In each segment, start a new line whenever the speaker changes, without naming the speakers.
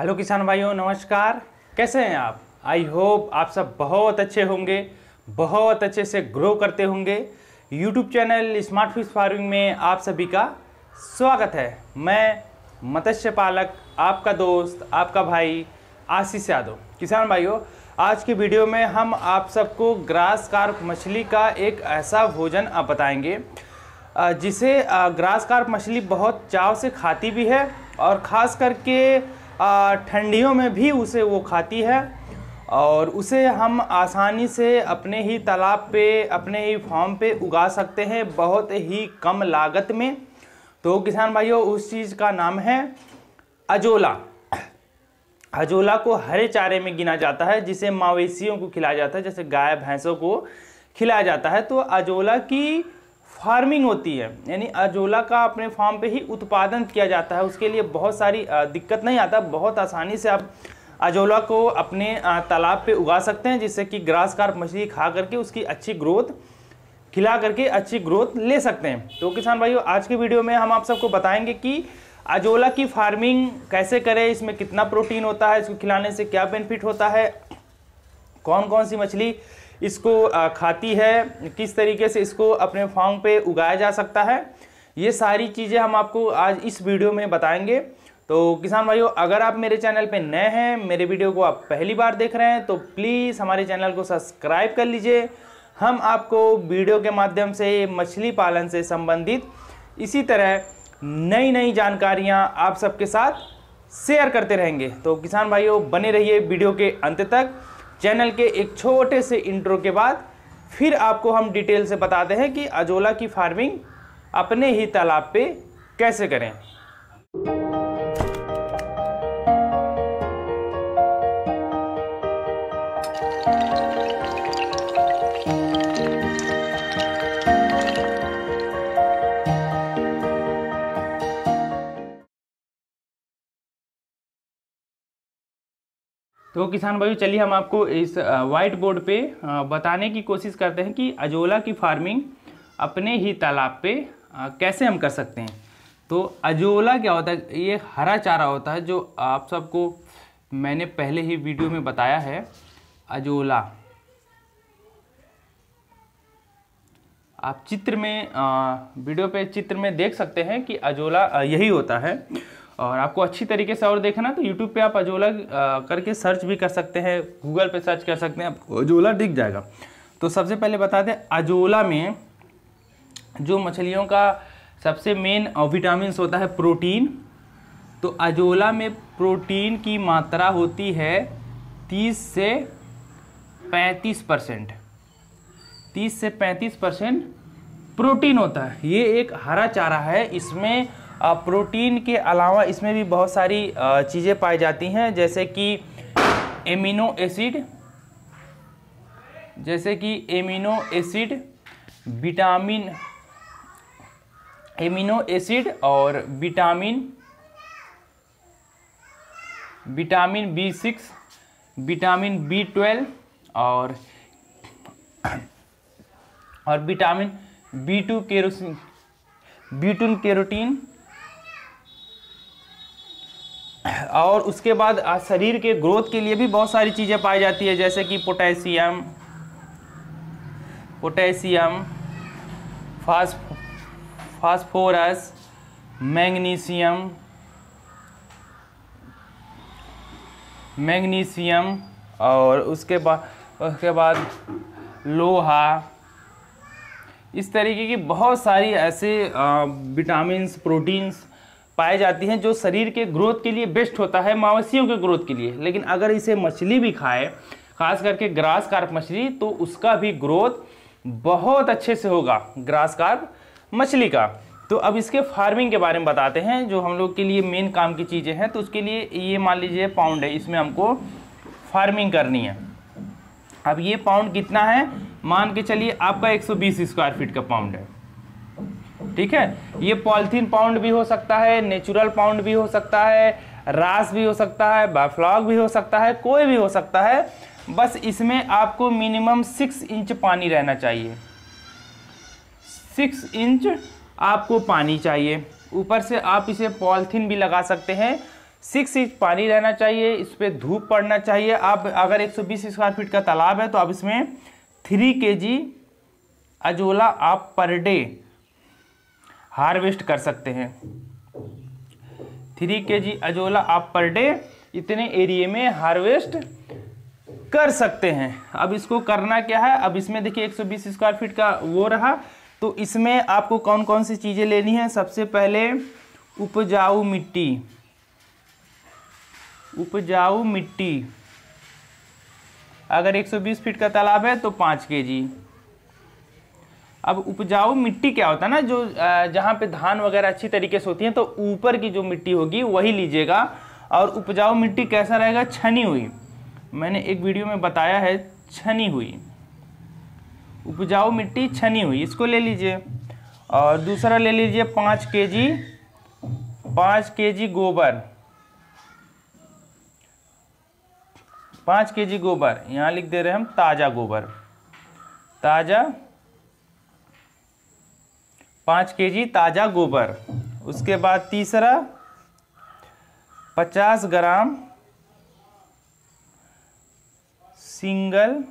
hello किसान भाइयों नमस्कार कैसे हैं आप आई होप आप सब बहुत अच्छे होंगे बहुत अच्छे से ग्रो करते होंगे YouTube channel smart fish farming में आप सभी का स्वागत है मैं मत्स्य पालक आपका दोस्त आपका भाई आशीष यादव किसान भाइयों आज की वीडियो में हम आप सबको ग्रास कार्प मछली का एक ऐसा भोजन आप बताएंगे जिसे ग्रास कार्प मछली बहुत चाव से खाती भी है और ख़ास करके ठंडियों में भी उसे वो खाती है और उसे हम आसानी से अपने ही तालाब पे अपने ही फार्म पे उगा सकते हैं बहुत ही कम लागत में तो किसान भाइयों उस चीज़ का नाम है अजोला अजोला को हरे चारे में गिना जाता है जिसे मवेशियों को खिलाया जाता है जैसे गाय भैंसों को खिलाया जाता है तो अजोला की फार्मिंग होती है यानी अजोला का अपने फार्म पे ही उत्पादन किया जाता है उसके लिए बहुत सारी दिक्कत नहीं आता बहुत आसानी से आप अजोला को अपने तालाब पे उगा सकते हैं जिससे कि ग्रास कार्प मछली खा करके उसकी अच्छी ग्रोथ खिला करके अच्छी ग्रोथ ले सकते हैं तो किसान भाइयों आज के वीडियो में हम आप सबको बताएंगे कि अजोला की फार्मिंग कैसे करें इसमें कितना प्रोटीन होता है इसको खिलाने से क्या बेनिफिट होता है कौन कौन सी मछली इसको खाती है किस तरीके से इसको अपने फार्म पे उगाया जा सकता है ये सारी चीज़ें हम आपको आज इस वीडियो में बताएंगे तो किसान भाइयों अगर आप मेरे चैनल पे नए हैं मेरे वीडियो को आप पहली बार देख रहे हैं तो प्लीज़ हमारे चैनल को सब्सक्राइब कर लीजिए हम आपको वीडियो के माध्यम से मछली पालन से संबंधित इसी तरह नई नई जानकारियाँ आप सबके साथ शेयर करते रहेंगे तो किसान भाइयों बने रहिए वीडियो के अंत तक चैनल के एक छोटे से इंट्रो के बाद फिर आपको हम डिटेल से बताते हैं कि अजोला की फार्मिंग अपने ही तालाब पे कैसे करें तो किसान भाइयों चलिए हम आपको इस वाइट बोर्ड पे बताने की कोशिश करते हैं कि अजोला की फार्मिंग अपने ही तालाब पे कैसे हम कर सकते हैं तो अजोला क्या होता है ये हरा चारा होता है जो आप सबको मैंने पहले ही वीडियो में बताया है अजोला आप चित्र में वीडियो पे चित्र में देख सकते हैं कि अजोला यही होता है और आपको अच्छी तरीके से और देखना तो यूट्यूब पे आप अजोला करके सर्च भी कर सकते हैं गूगल पे सर्च कर सकते हैं आपको अजोला दिख जाएगा तो सबसे पहले बता दें अजोला में जो मछलियों का सबसे मेन विटामिन होता है प्रोटीन तो अजोला में प्रोटीन की मात्रा होती है 30 से 35 परसेंट तीस से 35 परसेंट प्रोटीन होता है ये एक हरा चारा है इसमें प्रोटीन के अलावा इसमें भी बहुत सारी चीज़ें पाई जाती हैं जैसे कि एमिनो एसिड जैसे कि amino acid vitamin amino acid और vitamin vitamin B six vitamin B twelve और और vitamin B two kerosene B two carotene और उसके बाद शरीर के ग्रोथ के लिए भी बहुत सारी चीज़ें पाई जाती है जैसे कि पोटेशियम पोटेशियम फास फास्फोरस मैग्नीशियम मैग्नीशियम और उसके बाद उसके बाद लोहा इस तरीके की बहुत सारी ऐसे विटामिन्स प्रोटीन्स पाई जाती हैं जो शरीर के ग्रोथ के लिए बेस्ट होता है मवेशियों के ग्रोथ के लिए लेकिन अगर इसे मछली भी खाए खास करके ग्रास कार्प मछली तो उसका भी ग्रोथ बहुत अच्छे से होगा ग्रास कार्प मछली का तो अब इसके फार्मिंग के बारे में बताते हैं जो हम लोग के लिए मेन काम की चीज़ें हैं तो उसके लिए ये मान लीजिए पाउंड है इसमें हमको फार्मिंग करनी है अब ये पाउंड कितना है मान के चलिए आपका 120 स्क्वायर फीट का पाउंड है ठीक है ये पॉलिथीन पाउंड भी हो सकता है नेचुरल पाउंड भी हो सकता है रास भी हो सकता है बाफ्लॉग भी हो सकता है कोई भी हो सकता है बस इसमें आपको मिनिमम सिक्स इंच पानी रहना चाहिए सिक्स इंच आपको पानी चाहिए ऊपर से आप इसे पॉलिथीन भी लगा सकते हैं सिक्स इंच पानी रहना चाहिए इस पर धूप पड़ना चाहिए आप अगर 120 स्क्वायर फीट का तालाब है तो आप इसमें थ्री के जी अजोला आप पर डे हार्वेस्ट कर सकते हैं थ्री के जी अजोला आप पर डे इतने एरिए में हार्वेस्ट कर सकते हैं अब इसको करना क्या है अब इसमें देखिए 120 स्क्वायर फीट का वो रहा तो इसमें आपको कौन कौन सी चीज़ें लेनी है सबसे पहले उपजाऊ मिट्टी उपजाऊ मिट्टी अगर 120 फीट का तालाब है तो 5 जी अब उपजाऊ मिट्टी क्या होता है ना जो जहाँ पे धान वगैरह अच्छी तरीके से होती है तो ऊपर की जो मिट्टी होगी वही लीजिएगा और उपजाऊ मिट्टी कैसा रहेगा छनी हुई मैंने एक वीडियो में बताया है छनी हुई उपजाऊ मिट्टी छनी हुई इसको ले लीजिए और दूसरा ले लीजिए पाँच के जी पाँच के जी गोबर पाँच के जी गोबर यहाँ लिख दे रहे हैं हम ताज़ा गोबर ताज़ा पाँच के जी ताज़ा गोबर उसके बाद तीसरा पचास ग्राम सिंगल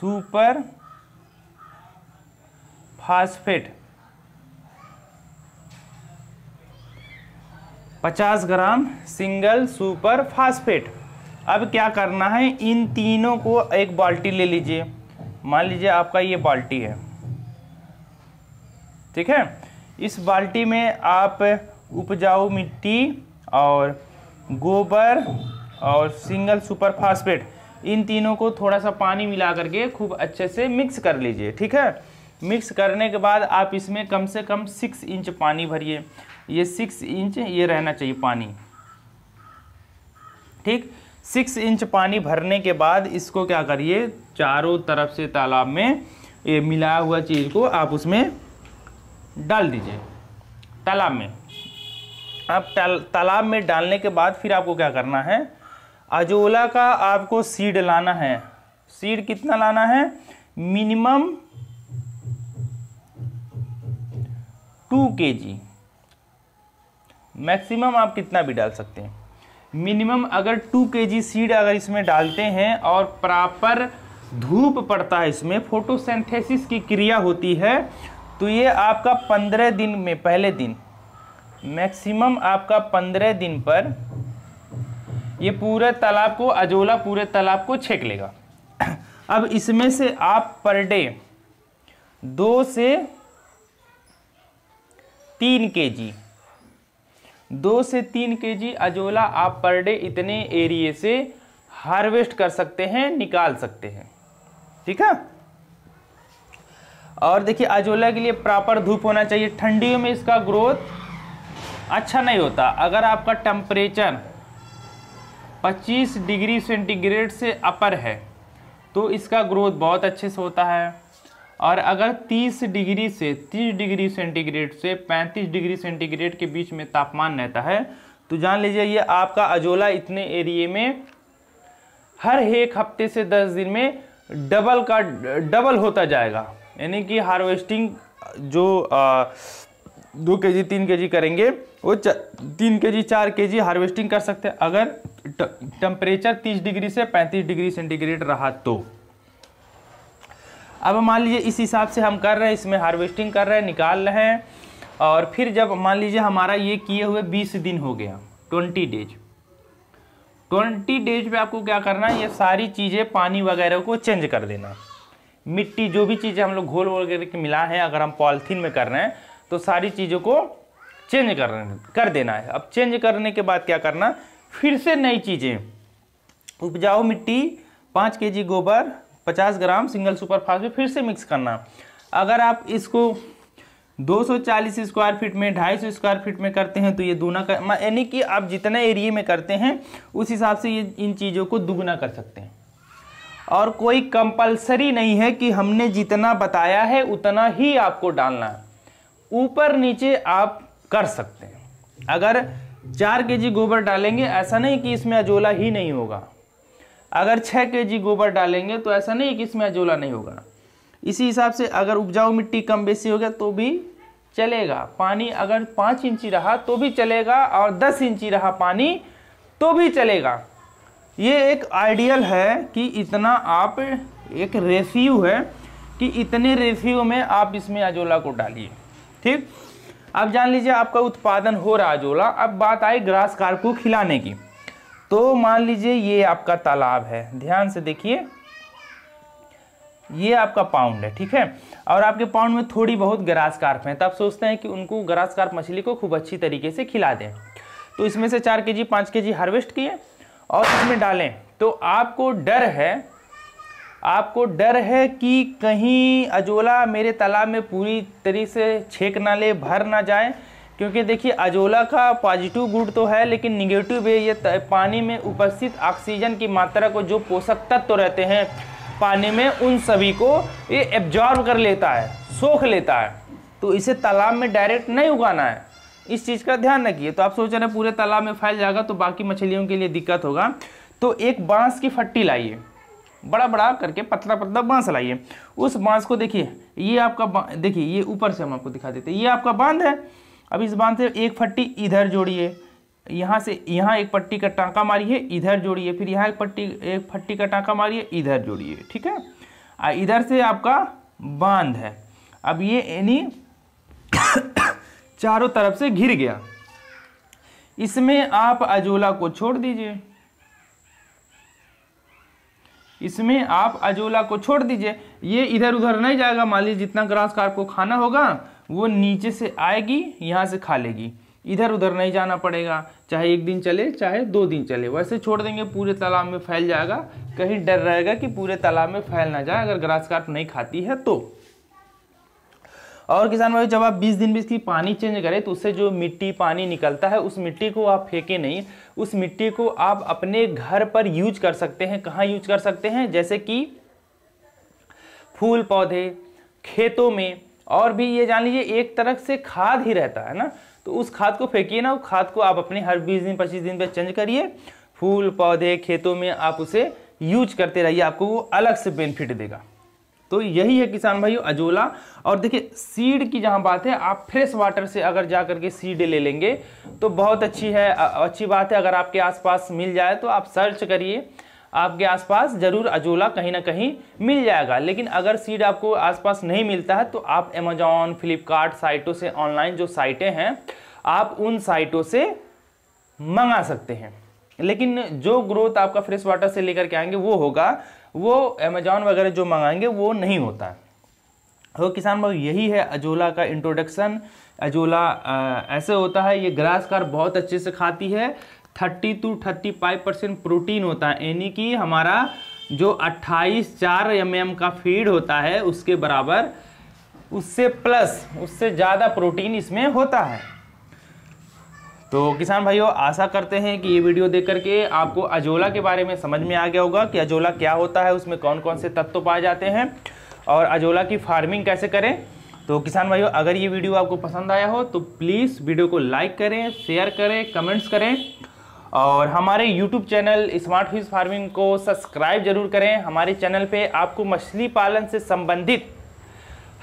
सुपर फास्फेट पचास ग्राम सिंगल सुपर फास्फेट अब क्या करना है इन तीनों को एक बाल्टी ले लीजिए मान लीजिए आपका ये बाल्टी है ठीक है इस बाल्टी में आप उपजाऊ मिट्टी और गोबर और सिंगल सुपर फास्फेट इन तीनों को थोड़ा सा पानी मिला करके खूब अच्छे से मिक्स कर लीजिए ठीक है मिक्स करने के बाद आप इसमें कम से कम सिक्स इंच पानी भरिए ये सिक्स इंच ये रहना चाहिए पानी ठीक सिक्स इंच पानी भरने के बाद इसको क्या करिए चारों तरफ से तालाब में ये मिलाया हुआ चीज़ को आप उसमें डाल दीजिए तालाब में आप तालाब में डालने के बाद फिर आपको क्या करना है अजोला का आपको सीड लाना है सीड कितना लाना है मिनिमम टू के जी मैक्सिमम आप कितना भी डाल सकते हैं मिनिमम अगर टू के जी सीड अगर इसमें डालते हैं और प्रॉपर धूप पड़ता है इसमें फोटोसेंथेसिस की क्रिया होती है तो ये आपका पंद्रह दिन में पहले दिन मैक्सिमम आपका पंद्रह दिन पर ये पूरे तालाब को अजोला पूरे तालाब को छेक लेगा अब इसमें से आप पर डे दो से तीन के जी दो से तीन के जी अजोला आप पर डे इतने एरिए से हार्वेस्ट कर सकते हैं निकाल सकते हैं ठीक है और देखिए अजोला के लिए प्रॉपर धूप होना चाहिए ठंडियों में इसका ग्रोथ अच्छा नहीं होता अगर आपका टेम्परेचर 25 डिग्री सेंटीग्रेड से अपर है तो इसका ग्रोथ बहुत अच्छे से होता है और अगर 30 डिग्री से 30 डिग्री सेंटीग्रेड से 35 डिग्री सेंटीग्रेड के बीच में तापमान रहता है तो जान लीजिए ये आपका अजोला इतने एरिए में हर एक हफ्ते से दस दिन में डबल का डबल होता जाएगा यानी कि हार्वेस्टिंग जो आ, दो के जी तीन के जी करेंगे वो तीन के जी चार के जी हार्वेस्टिंग कर सकते हैं अगर टेम्परेचर तीस डिग्री से पैंतीस डिग्री सेंटीग्रेड रहा तो अब मान लीजिए इस हिसाब से हम कर रहे हैं इसमें हार्वेस्टिंग कर रहे हैं निकाल रहे हैं और फिर जब मान लीजिए हमारा ये किए हुए बीस दिन हो गया ट्वेंटी डेज ट्वेंटी डेज पे आपको क्या करना है ये सारी चीज़ें पानी वगैरह को चेंज कर देना मिट्टी जो भी चीज़ें हम लोग घोल वोल के मिला है अगर हम पॉलीथीन में कर रहे हैं तो सारी चीज़ों को चेंज कर कर देना है अब चेंज करने के बाद क्या करना फिर से नई चीज़ें उपजाऊ मिट्टी पाँच के जी गोबर 50 ग्राम सिंगल सुपर फास्फेट फिर से मिक्स करना अगर आप इसको 240 स्क्वायर फीट में 250 स्क्वायर फीट में करते हैं तो ये दूना कर यानी कि आप जितना एरिए में करते हैं उस हिसाब से ये इन चीज़ों को दुगना कर सकते हैं और कोई कंपलसरी नहीं है कि हमने जितना बताया है उतना ही आपको डालना है ऊपर नीचे आप कर सकते हैं अगर चार के जी गोबर डालेंगे ऐसा नहीं कि इसमें अजोला ही नहीं होगा अगर छः के जी गोबर डालेंगे तो ऐसा नहीं कि इसमें अजोला नहीं होगा इसी हिसाब से अगर उपजाऊ मिट्टी कम बेसी हो गया तो भी चलेगा पानी अगर पाँच इंची रहा तो भी चलेगा और दस इंची रहा पानी तो भी चलेगा ये एक आइडियल है कि इतना आप एक रेफ्यू है कि इतने रेफ्यू में आप इसमें अजोला को डालिए ठीक अब जान लीजिए आपका उत्पादन हो रहा अजोला अब बात आई ग्रास कार को खिलाने की तो मान लीजिए ये आपका तालाब है ध्यान से देखिए ये आपका पाउंड है ठीक है और आपके पाउंड में थोड़ी बहुत ग्रास कार्प है तो आप सोचते हैं कि उनको ग्रास कार्प मछली को खूब अच्छी तरीके से खिला दें तो इसमें से चार के जी पाँच के जी हार्वेस्ट किए और इसमें डालें तो आपको डर है आपको डर है कि कहीं अजोला मेरे तालाब में पूरी तरीके से छेक ना ले भर ना जाए क्योंकि देखिए अजोला का पॉजिटिव गुण तो है लेकिन निगेटिव है ये पानी में उपस्थित ऑक्सीजन की मात्रा को जो पोषक तत्व तो रहते हैं पानी में उन सभी को ये एब्जॉर्ब कर लेता है सोख लेता है तो इसे तालाब में डायरेक्ट नहीं उगाना है इस चीज़ का ध्यान रखिए तो आप सोच रहे हैं पूरे तालाब में फैल जाएगा तो बाकी मछलियों के लिए दिक्कत होगा तो एक बांस की फट्टी लाइए बड़ा बड़ा करके पतला पतला बांस लाइए उस बांस को देखिए ये आपका देखिए ये ऊपर से हम आपको दिखा देते हैं ये आपका बांध है अब इस बांध से एक पट्टी इधर जोड़िए यहाँ से यहाँ एक पट्टी का टाँका मारिए इधर जोड़िए फिर यहाँ एक पट्टी एक पट्टी का टाँका मारिए इधर जोड़िए ठीक है और इधर से आपका बांध है अब ये यानी चारों तरफ से घिर गया इसमें आप अजोला को छोड़ दीजिए इसमें आप अजोला को छोड़ दीजिए ये इधर उधर नहीं जाएगा मान लीजिए जितना ग्रास का को खाना होगा वो नीचे से आएगी यहाँ से खा लेगी इधर उधर नहीं जाना पड़ेगा चाहे एक दिन चले चाहे दो दिन चले वैसे छोड़ देंगे पूरे तालाब में फैल जाएगा कहीं डर रहेगा कि पूरे तालाब में फैल ना जाए अगर ग्रास काट नहीं खाती है तो और किसान भाई जब आप 20 दिन भी इसकी पानी चेंज करें तो उससे जो मिट्टी पानी निकलता है उस मिट्टी को आप फेंके नहीं उस मिट्टी को आप अपने घर पर यूज कर सकते हैं कहाँ यूज कर सकते हैं जैसे कि फूल पौधे खेतों में और भी ये जान लीजिए एक तरह से खाद ही रहता है ना तो उस खाद को फेंकिए ना खाद को आप अपने हर बीस दिन पच्चीस दिन पे चेंज करिए फूल पौधे खेतों में आप उसे यूज करते रहिए आपको वो अलग से बेनिफिट देगा तो यही है किसान भाइयों अजोला और देखिए सीड की जहाँ बात है आप फ्रेश वाटर से अगर जा करके सीड ले लेंगे तो बहुत अच्छी है अच्छी बात है अगर आपके आसपास मिल जाए तो आप सर्च करिए आपके आसपास ज़रूर अजोला कहीं ना कहीं मिल जाएगा लेकिन अगर सीड आपको आसपास नहीं मिलता है तो आप अमेजोन फ्लिपकार्ट साइटों से ऑनलाइन जो साइटें हैं आप उन साइटों से मंगा सकते हैं लेकिन जो ग्रोथ आपका फ्रेश वाटर से लेकर के आएंगे वो होगा वो अमेजोन वगैरह जो मंगाएंगे वो नहीं होता है तो किसान भाई यही है अजोला का इंट्रोडक्शन अजोला ऐसे होता है ये ग्रास कार बहुत अच्छे से खाती है thirty two thirty five percent protein होता है यानी कि हमारा जो अट्ठाईस चार एम एम का फीड होता है उसके बराबर उससे प्लस उससे ज़्यादा प्रोटीन इसमें होता है तो किसान भाइयों आशा करते हैं कि ये वीडियो देख करके आपको अजोला के बारे में समझ में आ गया होगा कि अजोला क्या होता है उसमें कौन कौन से तत्व पाए जाते हैं और अजोला की फार्मिंग कैसे करें तो किसान भाइयों अगर ये वीडियो आपको पसंद आया हो तो प्लीज़ वीडियो को लाइक करें शेयर करें कमेंट्स करें और हमारे YouTube channel smart fish farming को सब्सक्राइब जरूर करें हमारे चैनल पे आपको मछली पालन से संबंधित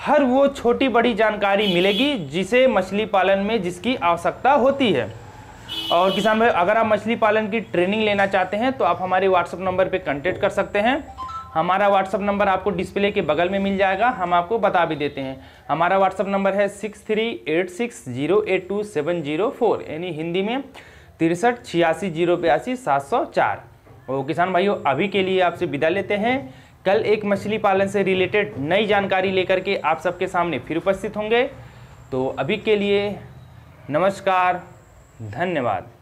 हर वो छोटी बड़ी जानकारी मिलेगी जिसे मछली पालन में जिसकी आवश्यकता होती है और किसान भाई अगर आप मछली पालन की ट्रेनिंग लेना चाहते हैं तो आप हमारे व्हाट्सअप नंबर पर कंटेक्ट कर सकते हैं हमारा व्हाट्सअप नंबर आपको डिस्प्ले के बगल में मिल जाएगा हम आपको बता भी देते हैं हमारा व्हाट्सअप नंबर है six three eight six zero eight two seven zero four यानी हिंदी में तिरसठ छियासी जीरो बयासी सात सौ चार और किसान भाइयों अभी के लिए आपसे विदा लेते हैं कल एक मछली पालन से रिलेटेड नई जानकारी लेकर के आप सबके सामने फिर उपस्थित होंगे तो अभी के लिए नमस्कार धन्यवाद